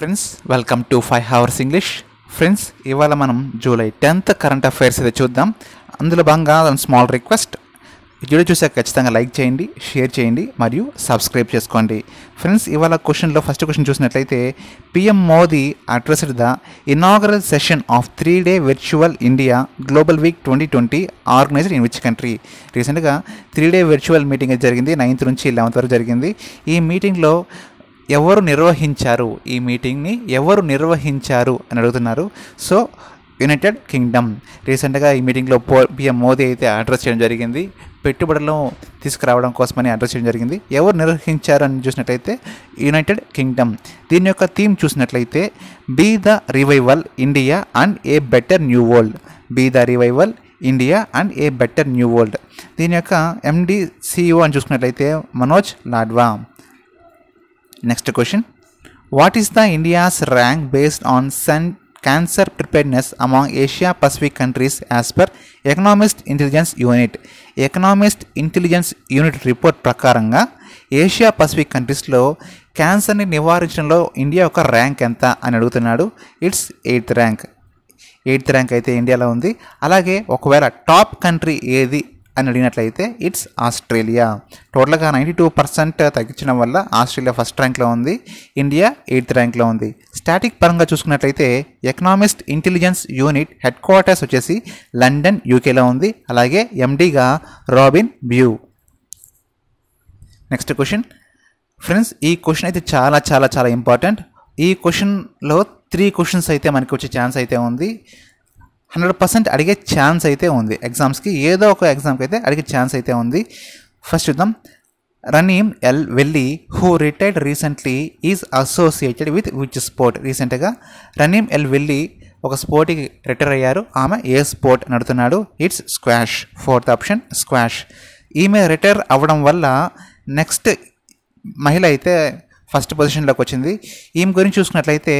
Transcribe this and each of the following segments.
Friends welcome to five hours English friends ఇవాళ మనం July tenth current affairs అయితే చూద్దాం అందులో భాగంగా స్మాల్ రిక్వెస్ట్ వీడియో చూసాక ఖచ్చితంగా లైక్ చేయండి షేర్ చేయండి మరియు సబ్స్క్రైబ్ చేసుకోండి ఫ్రెండ్స్ ఇవాళ క్వశ్చన్లో ఫస్ట్ క్వశ్చన్ చూసినట్లయితే PM Modi addressed the inaugural session of three day virtual India global week twenty twenty organised in which country రీసెంట్గా త్రీ డే వర్చువల్ మీటింగ్ జరిగింది నైన్త్ నుంచి లెవెన్త్ వరకు జరిగింది ఈ మీటింగ్లో ఎవరు నిర్వహించారు ఈ మీటింగ్ని ఎవరు నిర్వహించారు అని అడుగుతున్నారు సో యునైటెడ్ కింగ్డమ్ రీసెంట్గా ఈ మీటింగ్లో పో పిఎం మోదీ అయితే అడ్రస్ చేయడం జరిగింది పెట్టుబడులను తీసుకురావడం కోసమని అడ్రస్ చేయడం జరిగింది ఎవరు నిర్వహించారు అని చూసినట్లయితే యునైటెడ్ కింగ్డమ్ దీని యొక్క థీమ్ చూసినట్లయితే be the revival India and a better new world be the revival India and a better new world దీని యొక్క ఎండి సిఇఓ e అని చూసుకున్నట్లయితే Manoj Ladwa next question what is the India's rank based on sun cancer preparedness among Asia Pacific countries as per Economist Intelligence Unit Economist Intelligence Unit report ప్రకారంగా Asia Pacific కంట్రీస్లో క్యాన్సర్ని నివారించడంలో India యొక్క rank ఎంత అని అడుగుతున్నాడు it's eighth rank eighth rank అయితే ఇండియాలో ఉంది అలాగే ఒకవేళ టాప్ కంట్రీ ఏది అని అడిగినట్లయితే ఇట్స్ ఆస్ట్రేలియా టోటల్గా నైంటీ టూ పర్సెంట్ తగ్గించడం వల్ల ఆస్ట్రేలియా ఫస్ట్ ర్యాంక్లో ఉంది ఇండియా ఎయిత్ ర్యాంక్లో ఉంది స్టాటిక్ పరంగా చూసుకున్నట్లయితే Economist Intelligence Unit headquarters వచ్చేసి లండన్ యూకేలో ఉంది అలాగే ఎండీగా Robin Bew next question friends ఈ క్వశ్చన్ అయితే చాలా చాలా చాలా ఇంపార్టెంట్ ఈ క్వశ్చన్లో త్రీ క్వశ్చన్స్ అయితే మనకి వచ్చే ఛాన్స్ అయితే ఉంది హండ్రెడ్ పర్సెంట్ అడిగే ఛాన్స్ అయితే ఉంది ఎగ్జామ్స్కి ఏదో ఒక ఎగ్జామ్కి అయితే అడిగే ఛాన్స్ అయితే ఉంది ఫస్ట్ చూద్దాం Raneem El Welily who retired recently is associated with which sport రీసెంట్గా రనీమ్ ఎల్ వెల్లి ఒక స్పోర్ట్కి రిటైర్ అయ్యారు ఆమె ఏ స్పోర్ట్ నడుతున్నాడు it's squash fourth option squash ఈమె రిటైర్ అవ్వడం వల్ల నెక్స్ట్ మహిళ అయితే ఫస్ట్ పొజిషన్లోకి వచ్చింది ఈమె గురించి చూసుకున్నట్లయితే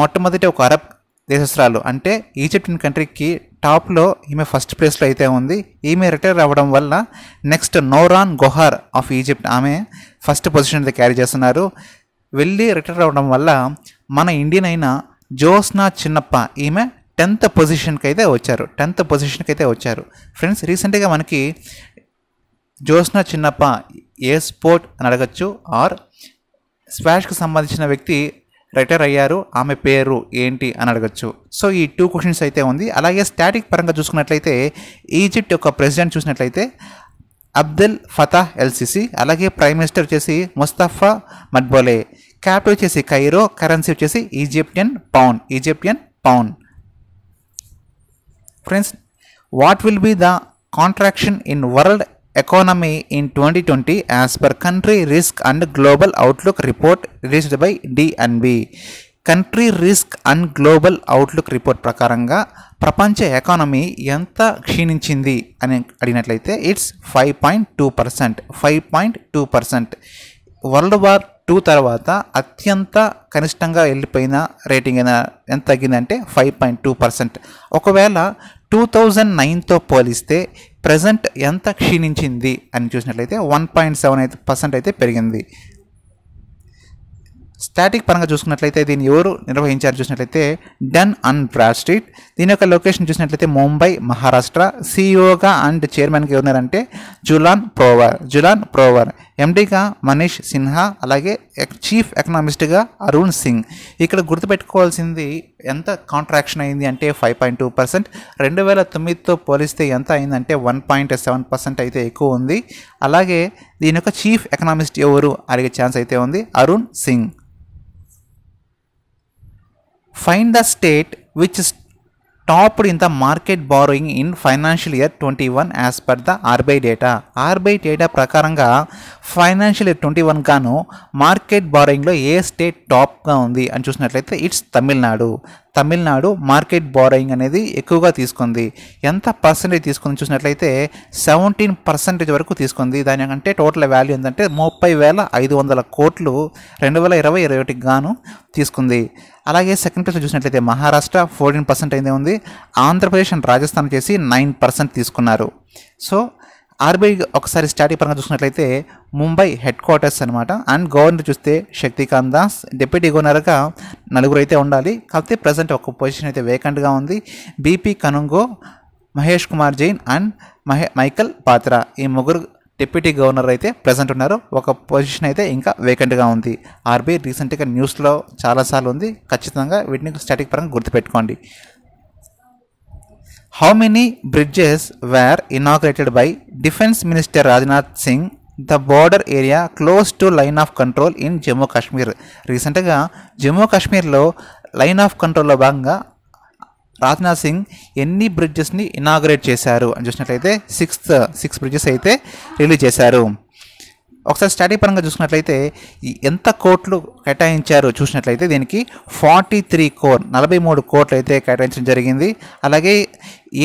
మొట్టమొదటి ఒక అరబ్ దేశస్రాలు అంటే ఈజిప్టిన్ కంట్రీకి టాప్లో ఈమె ఫస్ట్ ప్లేస్లో అయితే ఉంది ఈమె రిటైర్ అవ్వడం వల్ల next Nouran Gohar of Egypt ఆమె ఫస్ట్ పొజిషన్ అయితే క్యారీ చేస్తున్నారు వెళ్ళి రిటైర్ అవ్వడం వల్ల మన ఇండియన్ అయిన జోస్నా చిన్నప్ప ఈమె టెన్త్ పొజిషన్కి అయితే వచ్చారు టెన్త్ పొజిషన్కి అయితే వచ్చారు ఫ్రెండ్స్ రీసెంట్గా మనకి జోస్నా చిన్నప్ప ఏ స్పోర్ట్ అని అడగచ్చు ఆర్ స్వాష్కి సంబంధించిన వ్యక్తి రిటైర్ అయ్యారు ఆమె పేరు ఏంటి అని అడగచ్చు సో ఈ టూ క్వశ్చన్స్ అయితే ఉంది అలాగే స్టాటిక్ పరంగా చూసుకున్నట్లయితే ఈజిప్ట్ యొక్క ప్రెసిడెంట్ చూసినట్లయితే అబ్దుల్ ఫతాహ్ ఎల్సిసి అలాగే ప్రైమ్ మినిస్టర్ వచ్చేసి ముస్తఫా మద్బోలే క్యాపిటల్ వచ్చేసి కైరో కరెన్సీ వచ్చేసి Egyptian pound Egyptian pound friends what will be the contraction in world in twenty twenty as per country risk and global outlook report released by DNB. Country risk and global outlook report ప్రకారంగా ప్రపంచ economy ఎంత క్షీణించింది అని అడిగినట్లయితే it's five point two percent five point two percent world war two తర్వాత అత్యంత కనిష్టంగా వెళ్ళిపోయిన రేటింగ్ అయినా ఎంత తగ్గిందంటే ఫైవ్ పాయింట్ టూ పర్సెంట్ ఒకవేళ టూ థౌజండ్ నైన్తో పోలిస్తే ప్రజెంట్ ఎంత క్షీణించింది అని చూసినట్లయితే వన్ పాయింట్ సెవెన్ అయితే పర్సెంట్ అయితే పెరిగింది స్టాటిక్ పరంగా చూసుకున్నట్లయితే దీన్ని ఎవరు నిర్వహించారు చూసినట్లయితే డన్ అన్ స్ట్రీట్ దీని యొక్క లొకేషన్ చూసినట్లయితే ముంబై మహారాష్ట్ర సిఇఓగా అండ్ చైర్మన్గా ఎవరున్నారంటే జులాన్ ప్రోవర్ జులాన్ ప్రోవర్ ఎండీగా మనీష్ సిన్హా అలాగే చీఫ్ ఎకనామిస్ట్గా అరుణ్ సింగ్ ఇక్కడ గుర్తుపెట్టుకోవాల్సింది ఎంత కాంట్రాక్షన్ అయింది అంటే ఫైవ్ పాయింట్ టూ పర్సెంట్ రెండు వేల తొమ్మిదితో పోలిస్తే ఎంత అయిందంటే వన్ పాయింట్ సెవెన్ పర్సెంట్ అయితే ఎక్కువ ఉంది అలాగే దీని యొక్క చీఫ్ ఎకనామిస్ట్ ఎవరు అడిగే ఛాన్స్ అయితే ఉంది Arun Singh find the state which topped in the market borrowing in financial year twenty one as per the RBI data RBI data ప్రకారంగా ఫైనాన్షియల్ ఇయర్ ట్వంటీ వన్ గాను మార్కెట్ బారోయింగ్లో ఏ స్టేట్ టాప్గా ఉంది అని చూసినట్లయితే it's Tamil Nadu Tamil Nadu market borrowing అనేది ఎక్కువగా తీసుకుంది ఎంత పర్సెంటేజ్ తీసుకుంది చూసినట్లయితే సెవెంటీన్ పర్సెంటేజ్ వరకు తీసుకుంది దానికంటే టోటల్ వాల్యూ ఏంటంటే ముప్పై వేల ఐదు వందల కోట్లు రెండు వేల ఇరవై ఇరవై ఒకటికి గాను తీసుకుంది అలాగే సెకండ్ ప్లేస్లో చూసినట్లయితే మహారాష్ట్ర ఫోర్టీన్ పర్సెంట్ అయితే ఉంది ఆంధ్రప్రదేశ్ అండ్ రాజస్థాన్ చేసి నైన్ పర్సెంట్ తీసుకున్నారు సో ఆర్బీఐ ఒకసారి స్టాటిక్ పరంగా చూసినట్లయితే ముంబై హెడ్ క్వార్టర్స్ అనమాట అండ్ గవర్నర్ చూస్తే శక్తికాంత్ దాస్ డిప్యూటీ గవర్నర్గా నలుగురు అయితే ఉండాలి కాకపోతే ప్రజెంట్ ఒక పొజిషన్ అయితే వేకెంట్గా ఉంది బీపీ కనుంగో మహేష్ కుమార్ జైన్ అండ్ మహే మైకల్ పాత్ర ఈ ముగ్గురు డిప్యూటీ గవర్నర్ అయితే ప్రజెంట్ ఉన్నారు ఒక పొజిషన్ అయితే ఇంకా వేకెంట్గా ఉంది ఆర్బీఐ రీసెంట్గా న్యూస్లో చాలాసార్లు ఉంది ఖచ్చితంగా వీటిని స్టాటిక్ పరంగా గుర్తుపెట్టుకోండి how many bridges were inaugurated by defence minister Rajnath Singh the border area close to line of control in Jammu Kashmir రీసెంట్గా జమ్మూ కాశ్మీర్లో లైన్ ఆఫ్ కంట్రోల్లో భాగంగా రాజ్నాథ్ సింగ్ ఎన్ని బ్రిడ్జెస్ని ఇనాగ్రేట్ చేశారు అని చూసినట్లయితే సిక్స్త్ సిక్స్ బ్రిడ్జెస్ అయితే రిలీజ్ చేశారు ఒకసారి స్టడీ పరంగా చూసుకున్నట్లయితే ఎంత కోట్లు కేటాయించారు చూసినట్లయితే దీనికి ఫార్టీ త్రీ కోర్ నలభై మూడు కోట్లు అయితే కేటాయించడం జరిగింది అలాగే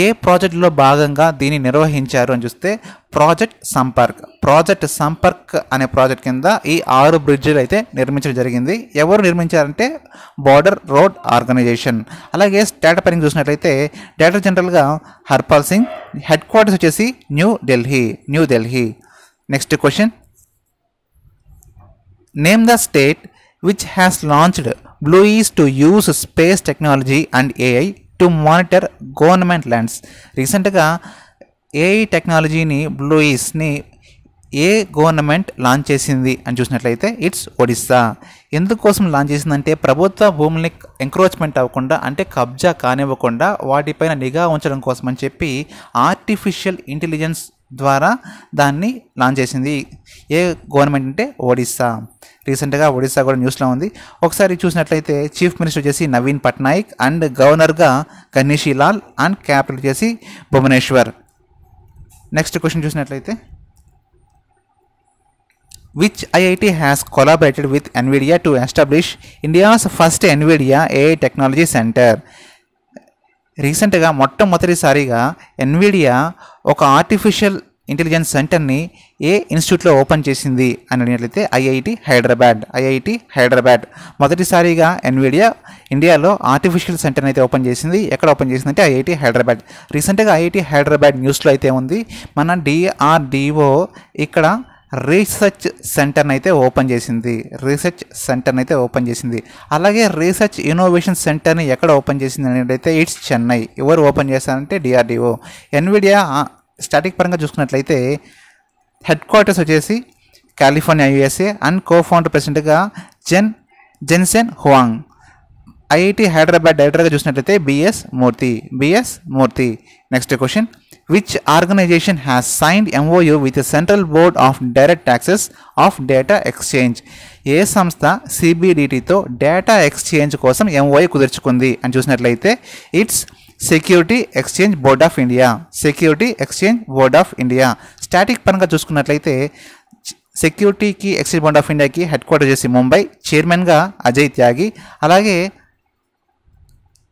ఏ ప్రాజెక్టులో భాగంగా దీన్ని నిర్వహించారు అని చూస్తే ప్రాజెక్ట్ సంపర్క్ ప్రాజెక్ట్ సంపర్క్ అనే ప్రాజెక్ట్ కింద ఈ ఆరు బ్రిడ్జిలు అయితే నిర్మించడం జరిగింది ఎవరు నిర్మించారంటే బార్డర్ రోడ్ ఆర్గనైజేషన్ అలాగే డేటా పరింగ్ చూసినట్లయితే డేటా జనరల్గా హర్పాల్ సింగ్ హెడ్ క్వార్టర్స్ వచ్చేసి new Delhi new Delhi next question name the state which has launched BLUIS to use space technology and AI to monitor government lands రీసెంట్గా ఏఐ టెక్నాలజీని బ్లూయిస్ని ఏ గవర్నమెంట్ లాంచ్ చేసింది అని చూసినట్లయితే ఇట్స్ ఒడిస్సా ఎందుకోసం లాంచ్ చేసిందంటే ప్రభుత్వ భూముల్ని ఎంక్రోచ్మెంట్ అవ్వకుండా అంటే కబ్జా కానివ్వకుండా వాటిపైన నిఘా ఉంచడం కోసం అని చెప్పి ఆర్టిఫిషియల్ ఇంటెలిజెన్స్ ద్వారా దాన్ని లాంచ్ చేసింది ఏ గవర్నమెంట్ అంటే ఒడిస్సా రీసెంట్గా ఒడిస్సా కూడా న్యూస్లో ఉంది ఒకసారి చూసినట్లయితే చీఫ్ మినిస్టర్ వచ్చేసి నవీన్ పట్నాయక్ అండ్ గవర్నర్గా గణేషి లాల్ అండ్ క్యాపిటల్ వచ్చేసి భువనేశ్వర్ నెక్స్ట్ క్వశ్చన్ చూసినట్లయితే which IIT has collaborated with Nvidia to establish India's first Nvidia AI technology centre రీసెంట్గా మొట్టమొదటిసారిగా ఎన్విడియా ఒక ఆర్టిఫిషియల్ ఇంటెలిజెన్స్ సెంటర్ని ఏ ఇన్స్టిట్యూట్లో ఓపెన్ చేసింది అని అడిగినట్లయితే ఐఐటి హైదరాబాద్ ఐఐటి హైదరాబాద్ మొదటిసారిగా ఎన్విడియా ఇండియాలో ఆర్టిఫిషియల్ సెంటర్ని అయితే ఓపెన్ చేసింది ఎక్కడ ఓపెన్ చేసింది అంటే ఐఐటి హైదరాబాద్ రీసెంట్గా ఐఐటి హైదరాబాద్ న్యూస్లో అయితే ఉంది మన డిఆర్డిఓ ఇక్కడ రీసెర్చ్ సెంటర్ని అయితే ఓపెన్ చేసింది రీసెర్చ్ సెంటర్ని అయితే ఓపెన్ చేసింది అలాగే రీసెర్చ్ ఇన్నోవేషన్ సెంటర్ని ఎక్కడ ఓపెన్ చేసింది అనేది ఇట్స్ చెన్నై ఎవరు ఓపెన్ చేశారంటే డిఆర్డిఓ ఎన్విడియా స్టాటిక్ పరంగా చూసుకున్నట్లయితే హెడ్ క్వార్టర్స్ వచ్చేసి California USA and co founder ప్రెసిడెంట్గా Jen Jensen Huang IIT Hyderabad డైరెక్టర్గా చూసినట్లయితే BS Murthy BS Murthy next question which organisation has signed MoU with central board of direct taxes of data exchange ఏ సంస్థ సిబిడిటీతో data exchange కోసం MoU కుదుర్చుకుంది అని చూసినట్లయితే it's security exchange board of India security exchange board of India static పరంగా చూసుకున్నట్లయితే సెక్యూరిటీకి ఎక్స్చేంజ్ బోర్డ్ ఆఫ్ ఇండియాకి హెడ్ క్వార్టర్ చేసి ముంబై చైర్మన్గా అజయ్ త్యాగి అలాగే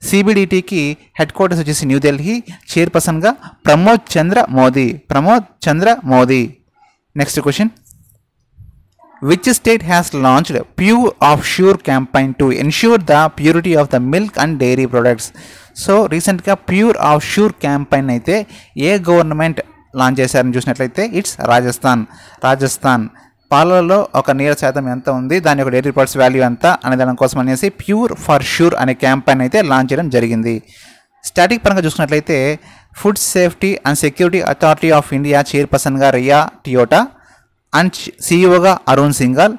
సిబిడిటికి హెడ్ క్వార్టర్స్ వచ్చేసి న్యూఢిల్లీ చైర్పర్సన్గా Pramod Chandra Modi Pramod Chandra Modi next question which state has launched pure of sure campaign to ensure the purity of the milk and dairy products so రీసెంట్గా ప్యూర్ ఆఫ్ ష్యూర్ క్యాంపైన్ అయితే ఏ government launch చేశారని చూసినట్లయితే ఇట్స్ రాజస్థాన్ రాజస్థాన్ పాలలో ఒక నీరు శాతం ఎంత ఉంది దాని యొక్క డైరీ రిపోర్ట్స్ వాల్యూ ఎంత అనే దాని కోసం అనేసి ప్యూర్ ఫర్ ష్యూర్ అనే క్యాంపెయిన్ అయితే లాంచ్ చేయడం జరిగింది స్టాటిక్ పరంగా చూసుకున్నట్లయితే food safety and security authority of India చైర్పర్సన్గా రియా టియోటా అండ్ సీఈఓగా Arun Singhal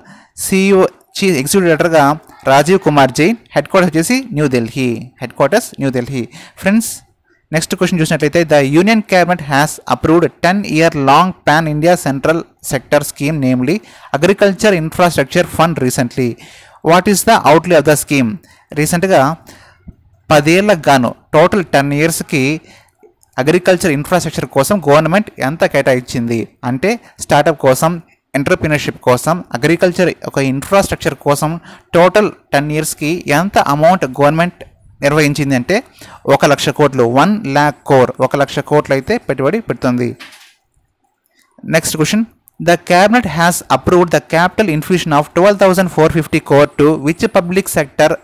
CEO chief executive డైరెక్టర్గా రాజీవ్ కుమార్ జైన్ హెడ్ క్వార్టర్స్ వచ్చేసి New Delhi headquarters New Delhi friends next question చూసినట్లయితే the union cabinet has approved ten year long pan India central sector scheme namely agriculture infrastructure fund recently what is the అవుట్లే of the scheme రీసెంట్గా పదేళ్ళకు గాను total ten ఇయర్స్కి agriculture infrastructure కోసం government ఎంత కేటాయించింది అంటే startup కోసం ఎంటర్ప్రినర్షిప్ కోసం అగ్రికల్చర్ ఒక ఇన్ఫ్రాస్ట్రక్చర్ కోసం టోటల్ టెన్ ఇయర్స్కి ఎంత అమౌంట్ గవర్నమెంట్ నిర్వహించింది అంటే ఒక లక్ష కోట్లు వన్ ల్యాక్ కోర్ ఒక లక్ష కోట్లు అయితే పెట్టుబడి పెడుతుంది next question the cabinet has approved the capital infusion of twelve thousand four fifty crore to which public sector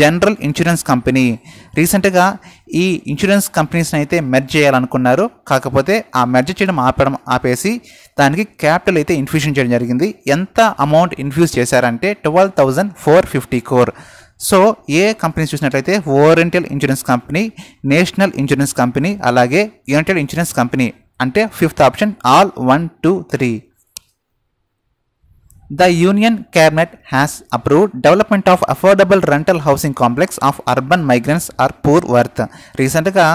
general insurance company రీసెంట్గా ఈ ఇన్సూరెన్స్ కంపెనీస్ని అయితే మెర్జ్ చేయాలనుకున్నారు కాకపోతే ఆ మెర్జ్ చేయడం ఆపడం ఆపేసి దానికి క్యాపిటల్ అయితే ఇన్ఫ్యూషన్ చేయడం జరిగింది ఎంత అమౌంట్ ఇన్ఫ్యూజ్ చేశారంటే twelve thousand four fifty crore so ఏ కంపెనీస్ చూసినట్లయితే oriental insurance company national insurance company అలాగే యునైటెడ్ ఇన్సూరెన్స్ కంపెనీ అంటే fifth option all one two three the union cabinet has approved development of affordable rental housing complex of urban migrants or poor worth రీసెంట్గా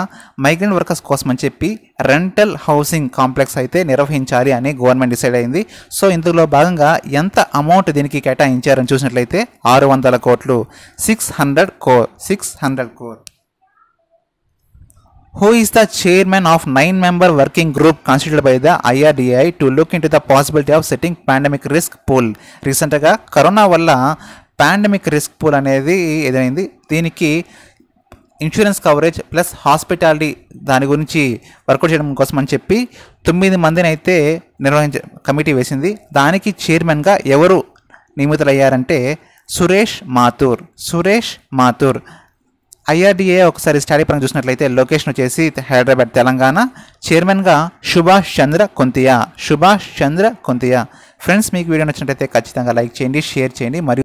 migrant workers కోసం అని చెప్పి rental housing complex అయితే నిర్వహించాలి అని government decide అయింది so ఇందులో భాగంగా ఎంత అమౌంట్ దీనికి కేటాయించారని చూసినట్లయితే ఆరు వందల కోట్లు six hundred crore six hundred crore is the chairman of nine member working group group by the IRDAI to look into the possibility of setting pandemic risk pool రీసెంట్గా కరోనా వల్ల పాండమిక్ రిస్క్ పూల్ అనేది ఏదైంది దీనికి insurance coverage plus hospitality దాని గురించి work out చేయడం కోసం అని చెప్పి తొమ్మిది మందిని అయితే నిర్వహించ కమిటీ వేసింది దానికి చైర్మన్గా ఎవరు నియమితులయ్యారంటే సురేష్ మాథూర్ సురేష్ మాథూర్ ఐఆర్డీఏ ఒకసారి స్టడీ పరంగా చూసినట్లయితే లొకేషన్ వచ్చేసి హైదరాబాద్ తెలంగాణ చైర్మన్గా సుభాష్ చంద్ర కొంతియా సుభాష్ చంద్ర కొంతియా ఫ్రెండ్స్ మీకు వీడియో నచ్చినట్లయితే ఖచ్చితంగా లైక్ చేయండి షేర్ చేయండి మరియు